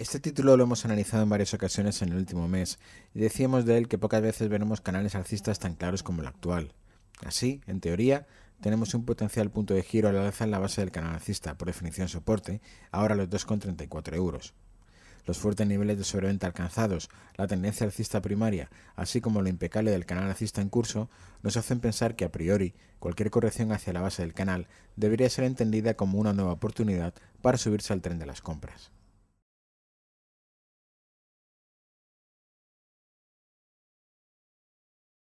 Este título lo hemos analizado en varias ocasiones en el último mes y decíamos de él que pocas veces veremos canales alcistas tan claros como el actual. Así, en teoría, tenemos un potencial punto de giro al alza en la base del canal alcista, por definición soporte, ahora los 2,34 euros. Los fuertes niveles de sobreventa alcanzados, la tendencia alcista primaria, así como lo impecable del canal alcista en curso, nos hacen pensar que a priori cualquier corrección hacia la base del canal debería ser entendida como una nueva oportunidad para subirse al tren de las compras.